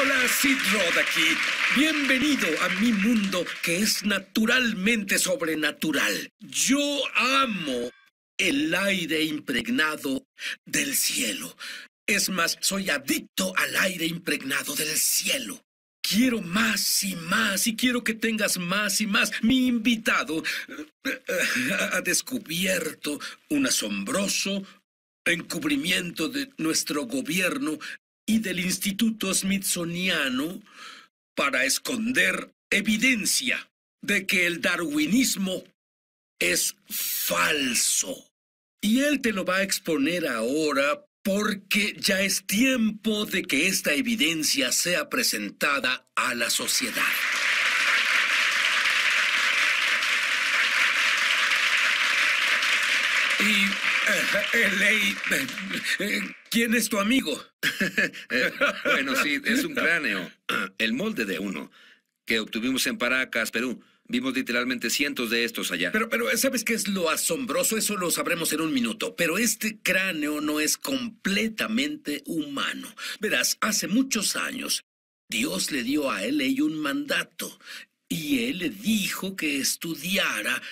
Hola, Sid Rod aquí. Bienvenido a mi mundo que es naturalmente sobrenatural. Yo amo el aire impregnado del cielo. Es más, soy adicto al aire impregnado del cielo. Quiero más y más y quiero que tengas más y más. Mi invitado eh, ha descubierto un asombroso encubrimiento de nuestro gobierno y del Instituto Smithsoniano para esconder evidencia de que el darwinismo es falso. Y él te lo va a exponer ahora porque ya es tiempo de que esta evidencia sea presentada a la sociedad. L.A., eh, ¿quién es tu amigo? bueno, sí, es un cráneo. El molde de uno que obtuvimos en Paracas, Perú. Vimos literalmente cientos de estos allá. Pero, pero, ¿sabes qué es lo asombroso? Eso lo sabremos en un minuto. Pero este cráneo no es completamente humano. Verás, hace muchos años, Dios le dio a L.A. un mandato. Y él le dijo que estudiara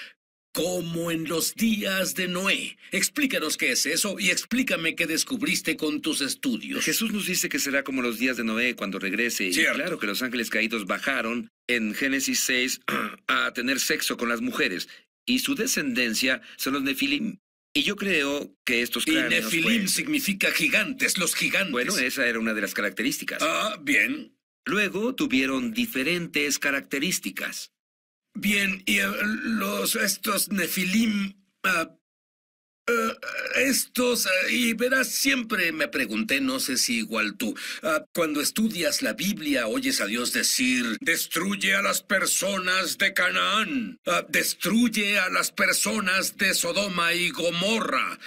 como en los días de Noé. Explícanos qué es eso y explícame qué descubriste con tus estudios. Jesús nos dice que será como los días de Noé cuando regrese. Y claro que los ángeles caídos bajaron en Génesis 6 a tener sexo con las mujeres. Y su descendencia son los Nefilim. Y yo creo que estos Y pues, Nefilim significa gigantes, los gigantes. Bueno, esa era una de las características. Ah, bien. Luego tuvieron diferentes características. Bien, y eh, los estos nefilim ah, eh, estos, eh, y verás, siempre me pregunté, no sé si igual tú, ah, cuando estudias la Biblia oyes a Dios decir, destruye a las personas de Canaán, ah, destruye a las personas de Sodoma y Gomorra.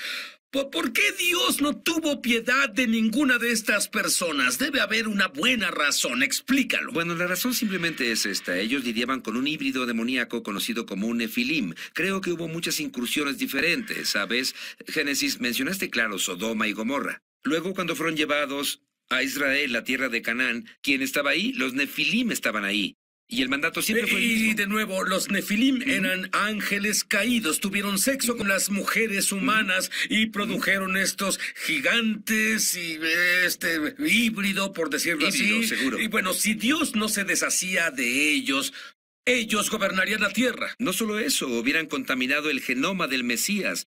¿Por qué Dios no tuvo piedad de ninguna de estas personas? Debe haber una buena razón, explícalo. Bueno, la razón simplemente es esta. Ellos lidiaban con un híbrido demoníaco conocido como un nefilim. Creo que hubo muchas incursiones diferentes, ¿sabes? Génesis, mencionaste claro Sodoma y Gomorra. Luego, cuando fueron llevados a Israel, la tierra de Canaán, ¿quién estaba ahí? Los nefilim estaban ahí. Y el mandato siempre fue. Y de nuevo, los Nefilim eran ángeles caídos, tuvieron sexo con las mujeres humanas y produjeron estos gigantes y este híbrido, por decirlo así. Seguro. Y bueno, si Dios no se deshacía de ellos, ellos gobernarían la tierra. No solo eso, hubieran contaminado el genoma del Mesías.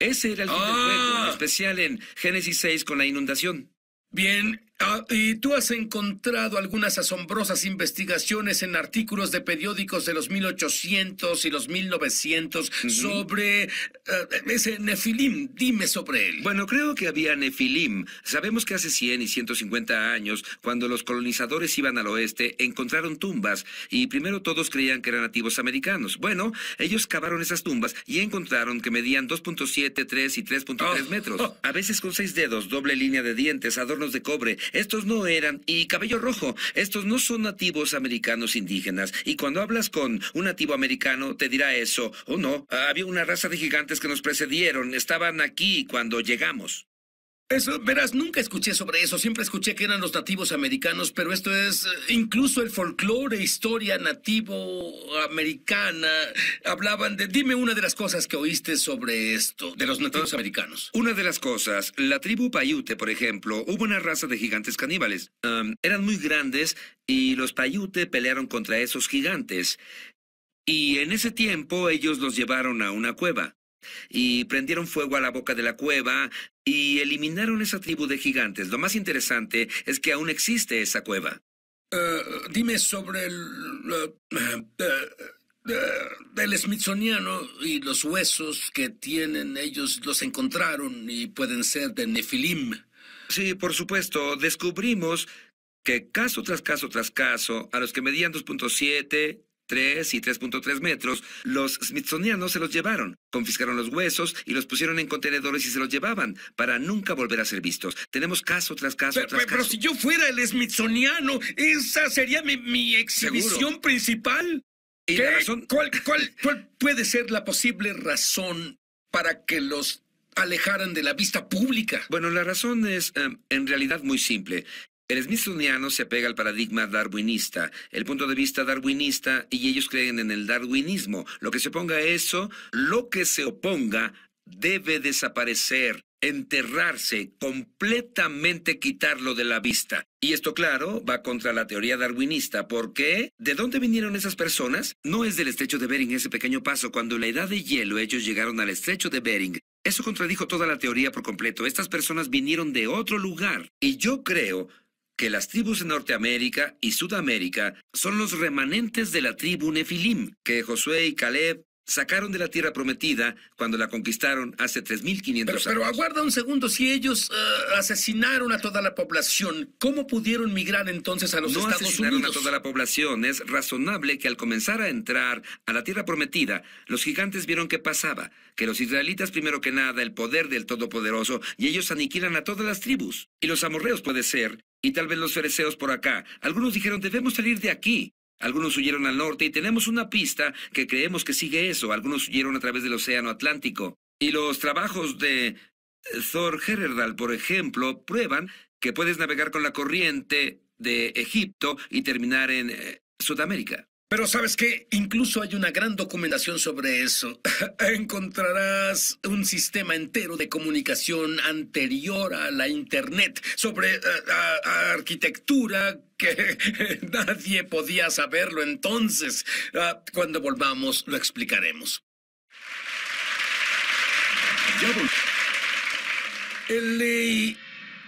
Ese era el fin juego, ah. especial en Génesis 6 con la inundación. Bien, Ah, ¿Y tú has encontrado algunas asombrosas investigaciones en artículos de periódicos de los 1800 y los 1900 sobre eh, ese nefilim? Dime sobre él. Bueno, creo que había nefilim. Sabemos que hace 100 y 150 años, cuando los colonizadores iban al oeste, encontraron tumbas y primero todos creían que eran nativos americanos. Bueno, ellos cavaron esas tumbas y encontraron que medían 2.7, 3 y 3.3 metros. A veces con seis dedos, doble línea de dientes, adornos de cobre estos no eran, y cabello rojo, estos no son nativos americanos indígenas. Y cuando hablas con un nativo americano, te dirá eso, o oh, no, había una raza de gigantes que nos precedieron, estaban aquí cuando llegamos. Eso, verás, nunca escuché sobre eso. Siempre escuché que eran los nativos americanos, pero esto es eh, incluso el folclore, historia nativo americana. Hablaban de. Dime una de las cosas que oíste sobre esto, de los nativos americanos. Una de las cosas, la tribu Paiute, por ejemplo, hubo una raza de gigantes caníbales. eran muy grandes y los Paiute pelearon contra esos gigantes. Y en ese tiempo ellos los llevaron a una cueva y prendieron fuego a la boca de la cueva y eliminaron esa tribu de gigantes. Lo más interesante es que aún existe esa cueva. Eh, dime sobre el, eh, eh, del Smithsoniano y los huesos que tienen ellos, los encontraron y pueden ser de Nefilim. Sí, por supuesto. Descubrimos que caso tras caso tras caso, a los que medían 2.7, 3 y 3.3 metros, los smithsonianos se los llevaron, confiscaron los huesos y los pusieron en contenedores y se los llevaban para nunca volver a ser vistos. Tenemos caso tras caso pero, si yo fuera el smithsoniano, esa sería mi, exhibición principal. razón? ¿Cuál, cuál, cuál puede ser la posible razón para que los alejaran de la vista pública? Bueno, la razón es em, en realidad muy simple. El Smithsoniano se apega al paradigma darwinista, el punto de vista darwinista, y ellos creen en el darwinismo. Lo que se oponga a eso, lo que se oponga, debe desaparecer, enterrarse, completamente quitarlo de la vista. Y esto, claro, va contra la teoría darwinista, porque ¿de dónde vinieron esas personas? No es del estrecho de Bering ese pequeño paso. Cuando en la edad de hielo ellos llegaron al estrecho de Bering, eso contradijo toda la teoría por completo. Estas personas vinieron de otro lugar. Y yo creo que las tribus de Norteamérica y Sudamérica son los remanentes de la tribu Nefilim, que Josué y Caleb sacaron de la tierra prometida cuando la conquistaron hace 3.500 años. Pero aguarda un segundo, si ellos eh, asesinaron a toda la población, ¿cómo pudieron migrar entonces a los no asesinaron a toda la población. Es razonable que al comenzar a entrar a la tierra prometida, los gigantes vieron qué pasaba, que los israelitas primero que nada, el poder del Todopoderoso, y ellos aniquilan a todas las tribus. Y los amorreos puede ser, y tal vez los fereceos por acá. Algunos dijeron, debemos salir de aquí. Algunos huyeron al norte y tenemos una pista que creemos que sigue eso. Algunos huyeron a través del Océano Atlántico. Y los trabajos de eh, Thor Hererdal, por ejemplo, prueban que puedes navegar con la corriente de Egipto y terminar en eh, Sudamérica. Pero sabes qué? incluso hay una gran documentación sobre eso. Encontrarás un sistema entero de comunicación anterior a la Internet sobre eh, arquitectura que nadie podía saberlo entonces. Ah, cuando volvamos lo explicaremos. Ya El,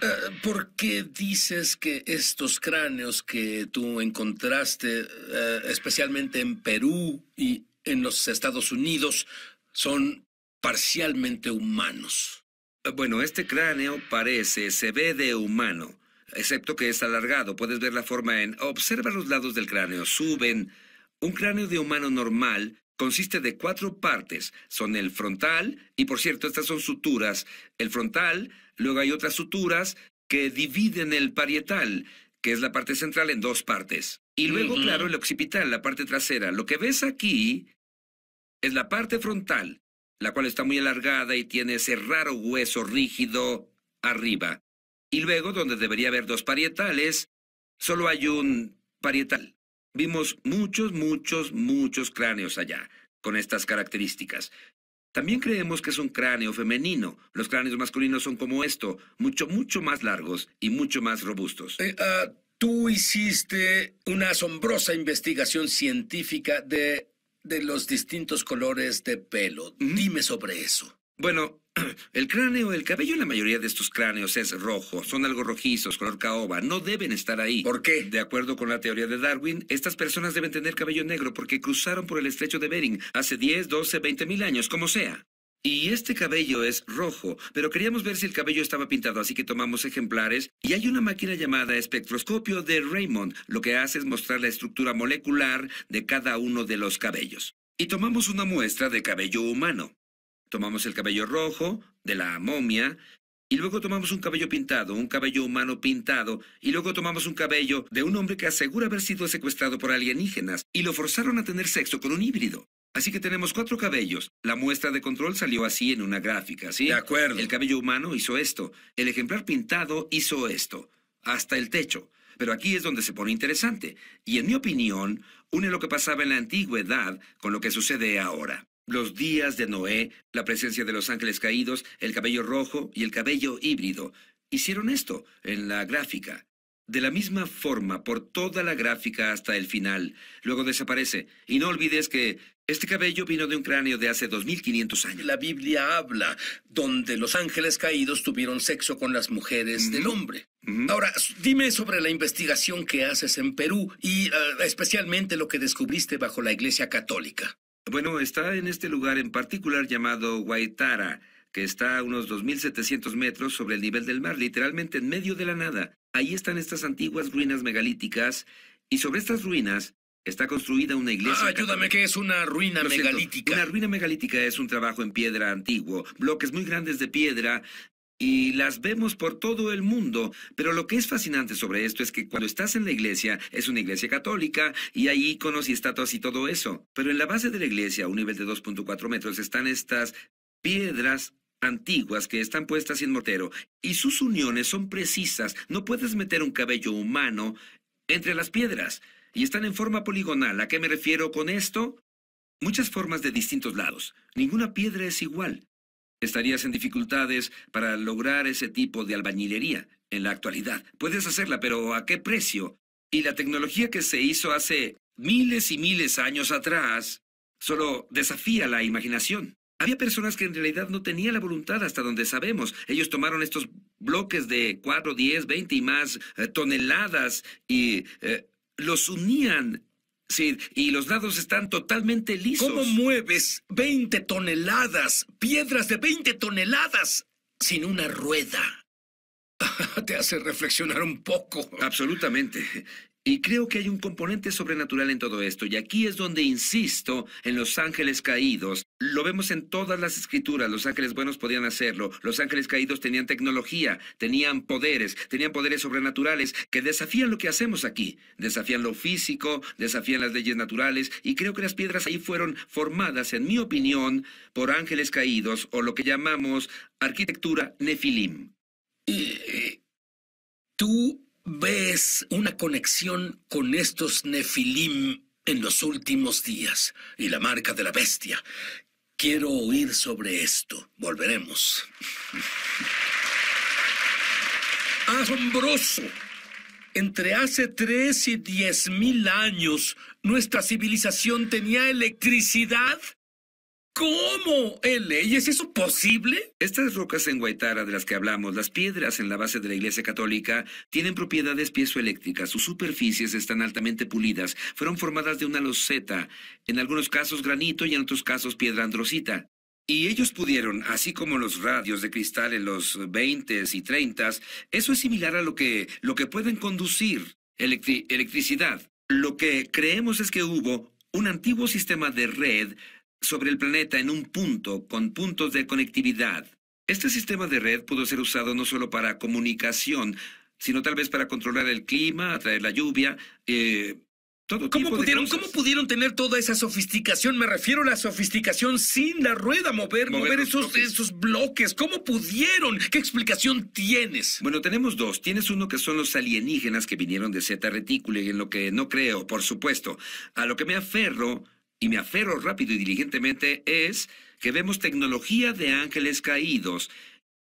eh, ¿Por qué dices que estos cráneos que tú encontraste, eh, especialmente en Perú y en los Estados Unidos, son parcialmente humanos? Eh, bueno, este cráneo parece, se ve de humano, excepto que es alargado. Puedes ver la forma en... Observa los lados del cráneo, suben. Un cráneo de humano normal consiste de cuatro partes. Son el frontal, y por cierto, estas son suturas. El frontal, luego hay otras suturas que dividen el parietal, que es la parte central, en dos partes. Y luego, claro, el occipital, la parte trasera. Lo que ves aquí es la parte frontal, la cual está muy alargada y tiene ese raro hueso rígido arriba. Y luego, donde debería haber dos parietales, solo hay un parietal. Vimos muchos, muchos, muchos cráneos allá, con estas características. También creemos que es un cráneo femenino. Los cráneos masculinos son como esto, mucho, mucho más largos y mucho más robustos. Eh, ah, tú hiciste una asombrosa investigación científica de, de los distintos colores de pelo. Dime sobre eso. Bueno, el cráneo, el cabello en la mayoría de estos cráneos es rojo, son algo rojizos, color caoba, no deben estar ahí. ¿Por qué? De acuerdo con la teoría de Darwin, estas personas deben tener cabello negro porque cruzaron por el estrecho de Bering hace 10, 12, 20 mil años, como sea. Y este cabello es rojo, pero queríamos ver si el cabello estaba pintado, así que tomamos ejemplares y hay una máquina llamada espectroscopio de Raymond, lo que hace es mostrar la estructura molecular de cada uno de los cabellos. Y tomamos una muestra de cabello humano tomamos el cabello rojo de la momia, y luego tomamos un cabello pintado, un cabello humano pintado, y luego tomamos un cabello de un hombre que asegura haber sido secuestrado por alienígenas y lo forzaron a tener sexo con un híbrido. Así que tenemos cuatro cabellos. La muestra de control salió así en una gráfica, ¿sí? De acuerdo. El cabello humano hizo esto. El ejemplar pintado hizo esto. Hasta el techo. Pero aquí es donde se pone interesante. Y en mi opinión, une lo que pasaba en la antigüedad con lo que sucede ahora los días de Noé, la presencia de los ángeles caídos, el cabello rojo y el cabello híbrido. Hicieron esto en la gráfica. De la misma forma, por toda la gráfica hasta el final. Luego desaparece. Y no olvides que este cabello vino de un cráneo de hace 2500 años. La Biblia habla donde los ángeles caídos tuvieron sexo con las mujeres del hombre. Ahora, dime sobre la investigación que haces en Perú y eh, especialmente lo que descubriste bajo la Iglesia Católica. Bueno, está en este lugar en particular llamado Guaitara, que está a unos 2.700 metros sobre el nivel del mar, literalmente en medio de la nada. Ahí están estas antiguas ruinas megalíticas y sobre estas ruinas está construida una iglesia. Ah, ayúdame, que es una ruina megalítica? una ruina megalítica es un trabajo en piedra antiguo, bloques muy grandes de piedra y las vemos por todo el mundo. Pero lo que es fascinante sobre esto es que cuando estás en la iglesia, es una iglesia católica y hay iconos y estatuas y todo eso. Pero en la base de la iglesia, a un nivel de 2.4 metros, están estas piedras antiguas que están puestas en mortero y sus uniones son precisas. No puedes meter un cabello humano entre las piedras y están en forma poligonal. ¿A qué me refiero con esto? Muchas formas de distintos lados. Ninguna piedra es igual estarías en dificultades para lograr ese tipo de albañilería en la actualidad. Puedes hacerla, pero ¿a qué precio? Y la tecnología que se hizo hace miles y miles años atrás solo desafía la imaginación. Había personas que en realidad no tenían la voluntad hasta donde sabemos. Ellos tomaron estos bloques de 4, 10, 20 y más eh, toneladas y eh, los unían Sí, y los dados están totalmente lisos. ¿Cómo mueves 20 toneladas, piedras de 20 toneladas, sin una rueda? Te hace reflexionar un poco. Absolutamente. Y creo que hay un componente sobrenatural en todo esto, y aquí es donde insisto en los ángeles caídos. Lo vemos en todas las escrituras, los ángeles buenos podían hacerlo, los ángeles caídos tenían tecnología, tenían poderes, tenían poderes sobrenaturales que desafían lo que hacemos aquí, desafían lo físico, desafían las leyes naturales, y creo que las piedras ahí fueron formadas, en mi opinión, por ángeles caídos o lo que llamamos arquitectura nefilim tú ves una conexión con estos nefilim en los últimos días y la marca de la bestia. Quiero oír sobre esto. Volveremos. Asombroso. Entre hace tres y diez mil años, nuestra civilización tenía electricidad ¿Cómo? ¿Es eso posible? Estas rocas en Guaitara de las que hablamos, las piedras en la base de la iglesia católica, tienen propiedades piezoeléctricas. Sus superficies están altamente pulidas. Fueron formadas de una loseta, en algunos casos granito y en otros casos piedra androsita. Y ellos pudieron, así como los radios de cristal en los 20s y 30s, eso es similar a lo que, lo que pueden conducir electricidad. Lo que creemos es que hubo un antiguo sistema de red sobre el planeta en un punto con puntos de conectividad. Este sistema de red pudo ser usado no solo para comunicación, sino tal vez para controlar el clima, atraer la lluvia, eh, todo ¿Cómo pudieron, ¿Cómo pudieron tener toda esa sofisticación? Me refiero a la sofisticación sin la rueda, mover, mover, esos, bloques. esos bloques. ¿Cómo pudieron? ¿Qué explicación tienes? Bueno, tenemos dos. Tienes uno que son los alienígenas que vinieron de Z y en lo que no creo, por supuesto. A lo que me aferro y me aferro rápido y diligentemente es que vemos tecnología de ángeles caídos.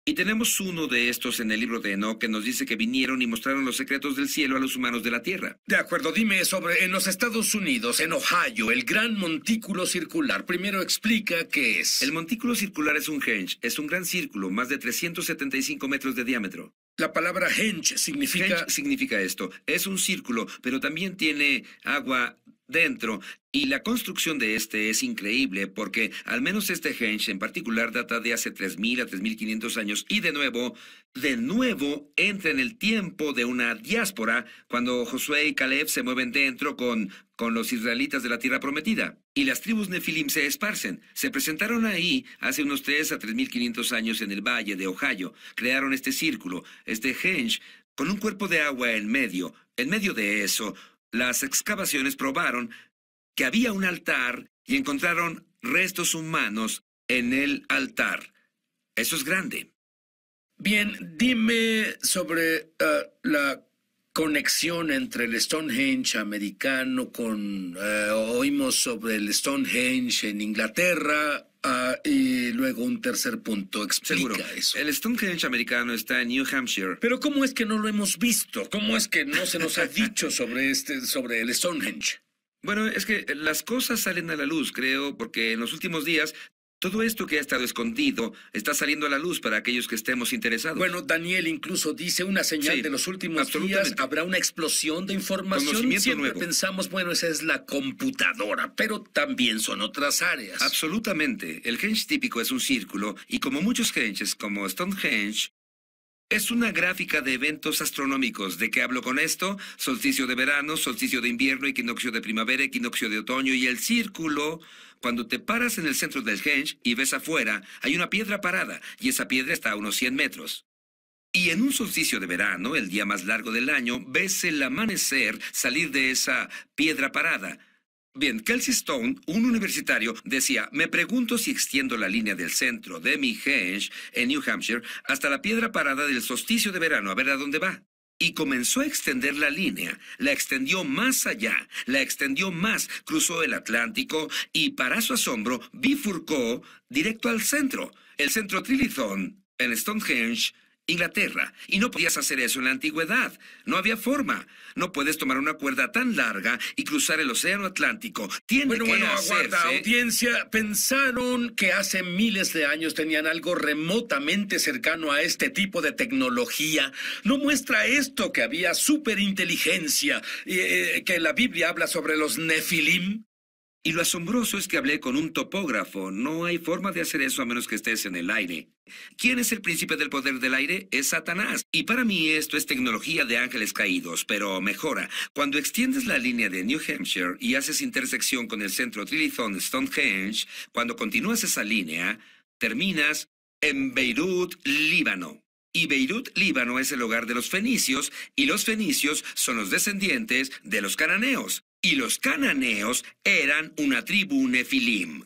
Y tenemos uno de estos en el libro de Enoch que nos dice que vinieron y mostraron los secretos del cielo a los humanos de la tierra. De acuerdo, dime sobre en los Estados Unidos, en Ohio, el gran montículo circular. Primero explica qué es. El montículo circular es un henge, es un gran círculo, más de 375 metros de diámetro. La palabra henge significa... significa esto. Es un círculo, pero también tiene agua dentro. Y la construcción de este es increíble porque al menos este Henge en particular data de hace 3.000 a 3.500 años y de nuevo, de nuevo entra en el tiempo de una diáspora cuando Josué y Caleb se mueven dentro con, con los israelitas de la tierra prometida. Y las tribus Nefilim se esparcen. Se presentaron ahí hace unos 3 a 3.500 años en el valle de Ohio. Crearon este círculo, este Henge, con un cuerpo de agua en medio. En medio de eso, las excavaciones probaron que había un altar y encontraron restos humanos en el altar. Eso es grande. Bien, dime sobre eh, la conexión entre el Stonehenge americano con... Eh, oímos sobre el Stonehenge en Inglaterra, Ah, y luego un tercer punto. Explica Seguro. El Stonehenge americano está en New Hampshire. Pero ¿cómo es que no lo hemos visto? ¿Cómo es que no se nos ha dicho sobre este, sobre el Stonehenge? Bueno, es que las cosas salen a la luz, creo, porque en los últimos días todo esto que ha estado escondido está saliendo a la luz para aquellos que estemos interesados. Bueno, Daniel incluso dice una señal de los últimos días. Habrá una explosión de información. Siempre pensamos, bueno, esa es la computadora, pero también son otras áreas. Absolutamente. El Henge típico es un círculo y como muchos henches, como Stonehenge, es una gráfica de eventos astronómicos. ¿De qué hablo con esto? Solsticio de verano, solsticio de invierno, equinoccio de primavera, equinoccio de otoño y el círculo cuando te paras en el centro del Henge y ves afuera, hay una piedra parada y esa piedra está a unos 100 metros. Y en un solsticio de verano, el día más largo del año, ves el amanecer salir de esa piedra parada. Bien, Kelsey Stone, un universitario, decía, me pregunto si extiendo la línea del centro de mi Henge en New Hampshire hasta la piedra parada del solsticio de verano a ver a dónde va. Y comenzó a extender la línea, la extendió más allá, la extendió más, cruzó el Atlántico y, para su asombro, bifurcó directo al centro, el centro Trilithon, en Stonehenge, Inglaterra. Y no podías hacer eso en la antigüedad. No había forma. No puedes tomar una cuerda tan larga y cruzar el océano Atlántico. Tiene bueno, que bueno, aguarda, audiencia. Pensaron que hace miles de años tenían algo remotamente cercano a este tipo de tecnología. No muestra esto que había superinteligencia, eh, que la Biblia habla sobre los nefilim. Y lo asombroso es que hablé con un topógrafo. No hay forma de hacer eso a menos que estés en el aire. ¿Quién es el príncipe del poder del aire? Es Satanás. Y para mí esto es tecnología de ángeles caídos, pero mejora. Cuando extiendes la línea de New Hampshire y haces intersección con el centro Trilithon Stonehenge, cuando continúas esa línea, terminas en Beirut, Líbano. Y Beirut, Líbano es el hogar de los fenicios, y los fenicios son los descendientes de los cananeos y los cananeos eran una tribu nefilim.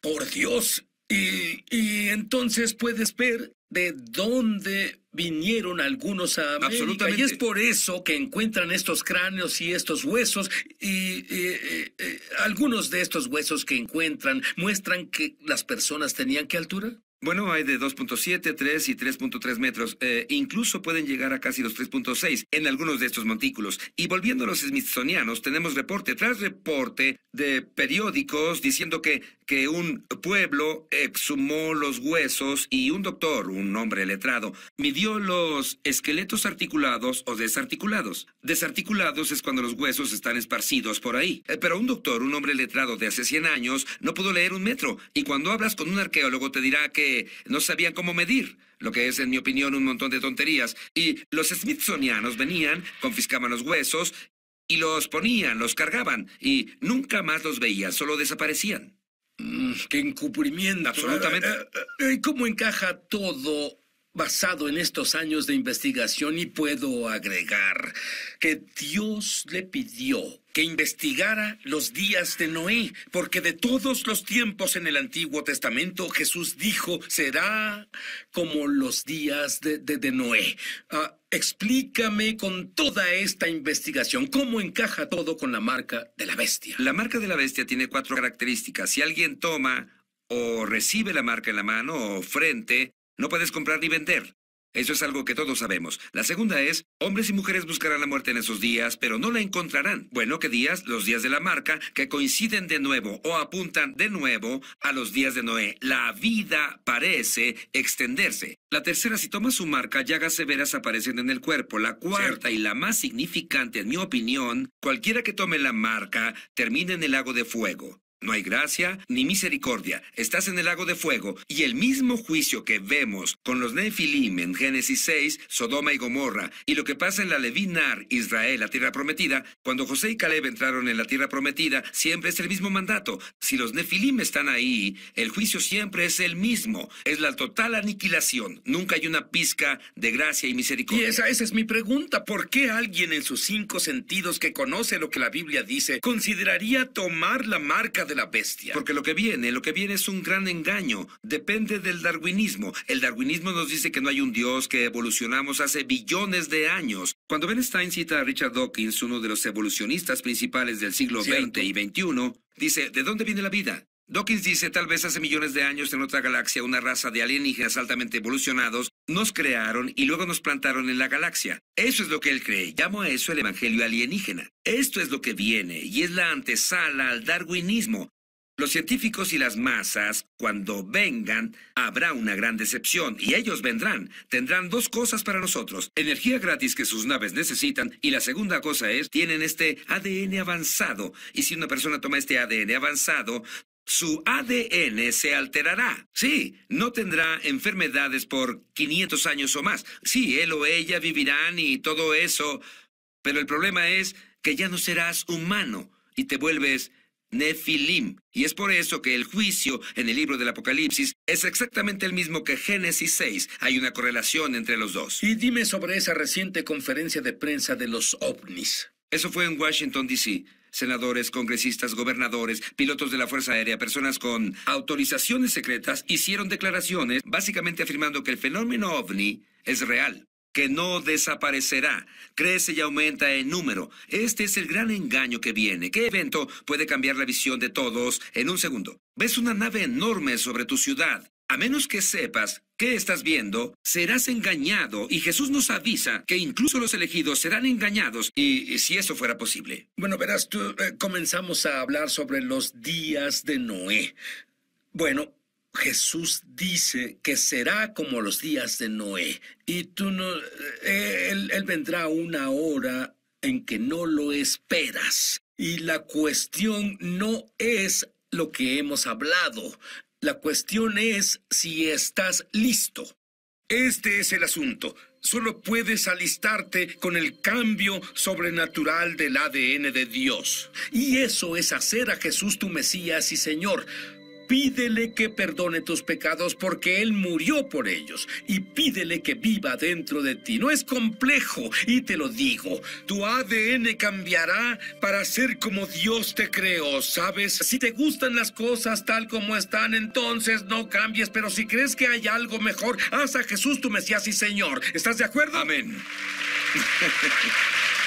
Por Dios, y, entonces puedes ver de dónde vinieron algunos a América. Absolutamente. Y es por eso que encuentran estos cráneos y estos huesos. Y, y eh, algunos de estos huesos que encuentran muestran que las personas tenían qué altura. Bueno, hay de 2.7, 3 y 3.3 metros. Eh, incluso pueden llegar a casi los 3.6 en algunos de estos montículos. Y volviendo a los smithsonianos, tenemos reporte tras reporte de periódicos diciendo que un pueblo exhumó los huesos y un doctor, un hombre letrado, midió los esqueletos articulados o desarticulados. Desarticulados es cuando los huesos están esparcidos por ahí. Eh, pero un doctor, un hombre letrado de hace 100 años, no pudo leer un metro. Y cuando hablas con un arqueólogo te dirá que no sabían cómo medir lo que es, en mi opinión, un montón de tonterías. Y los Smithsonianos venían, confiscaban los huesos y los ponían, los cargaban y nunca más los veían, solo desaparecían. Mm, Qué encubrimiento. Absolutamente. Eh, eh, eh, ¿Cómo encaja todo basado en estos años de investigación? Y puedo agregar que Dios le pidió que investigara los días de Noé, porque de todos los tiempos en el Antiguo Testamento Jesús dijo, será como los días de, de, Noé. Ah, Explícame con toda esta investigación, ¿cómo encaja todo con la marca de la bestia? La marca de la bestia tiene cuatro características. Si alguien toma o recibe la marca en la mano o frente, no puedes comprar ni vender. Eso es algo que todos sabemos. La segunda es, hombres y mujeres buscarán la muerte en esos días, pero no la encontrarán. Bueno, ¿qué días? Los días de la marca, que coinciden de nuevo o apuntan de nuevo a los días de Noé. La vida parece extenderse. La tercera, si toma su marca, llagas severas aparecen en el cuerpo. La cuarta y la más significante, en mi opinión, cualquiera que tome la marca termina en el lago de fuego. No hay gracia ni misericordia. Estás en el lago de fuego. Y el mismo juicio que vemos con los Nefilim en Génesis 6, Sodoma y Gomorra, y lo que pasa en la Levinar, Israel, la tierra prometida, cuando José y Caleb entraron en la tierra prometida, siempre es el mismo mandato. Si los Nefilim están ahí, el juicio siempre es el mismo. Es la total aniquilación. Nunca hay una pizca de gracia y misericordia. Y esa, es mi pregunta. ¿Por qué alguien en sus cinco sentidos que conoce lo que la Biblia dice consideraría tomar la marca la bestia. Porque lo que viene, lo que viene es un gran engaño. Depende del darwinismo. El darwinismo nos dice que no hay un Dios, que evolucionamos hace billones de años. Cuando Ben Stein cita a Richard Dawkins, uno de los evolucionistas principales del siglo XX y XXI, dice, ¿de dónde viene la vida? Dawkins dice, tal vez hace millones de años en otra galaxia una raza de alienígenas altamente evolucionados nos crearon y luego nos plantaron en la galaxia. Eso es lo que él cree. Llamo a eso el Evangelio alienígena. Esto es lo que viene y es la antesala al darwinismo. Los científicos y las masas, cuando vengan, habrá una gran decepción y ellos vendrán. Tendrán dos cosas para nosotros. Energía gratis que sus naves necesitan y la segunda cosa es, tienen este ADN avanzado. Y si una persona toma este ADN avanzado, su ADN se alterará. Sí, no tendrá enfermedades por 500 años o más. Sí, él o ella vivirán y todo eso. Pero el problema es que ya no serás humano y te vuelves Nefilim. Y es por eso que el juicio en el libro del Apocalipsis es exactamente el mismo que Génesis 6. Hay una correlación entre los dos. Y dime sobre esa reciente conferencia de prensa de los ovnis. Eso fue en Washington, D.C senadores, congresistas, gobernadores, pilotos de la Fuerza Aérea, personas con autorizaciones secretas, hicieron declaraciones básicamente afirmando que el fenómeno ovni es real que no desaparecerá, crece y aumenta en número. Este es el gran engaño que viene. ¿Qué evento puede cambiar la visión de todos en un segundo? Ves una nave enorme sobre tu ciudad. A menos que sepas estás viendo, serás engañado. Y Jesús nos avisa que incluso los elegidos serán engañados, y, si eso fuera posible. Bueno, verás, tú, eh, comenzamos a hablar sobre los días de Noé. Bueno, Jesús dice que será como los días de Noé. Y tú no. Eh, él vendrá una hora en que no lo esperas. Y la cuestión no es lo que hemos hablado. La cuestión es si estás listo. Este es el asunto. Solo puedes alistarte con el cambio sobrenatural del ADN de Dios. Y eso es hacer a Jesús tu Mesías y Señor. Pídele que perdone tus pecados porque Él murió por ellos y pídele que viva dentro de ti. No es complejo y te lo digo. Tu ADN cambiará para ser como Dios te creó, ¿sabes? Si te gustan las cosas tal como están, entonces no cambies, pero si crees que hay algo mejor, haz a Jesús tu Mesías y Señor. ¿Estás de acuerdo? Amén.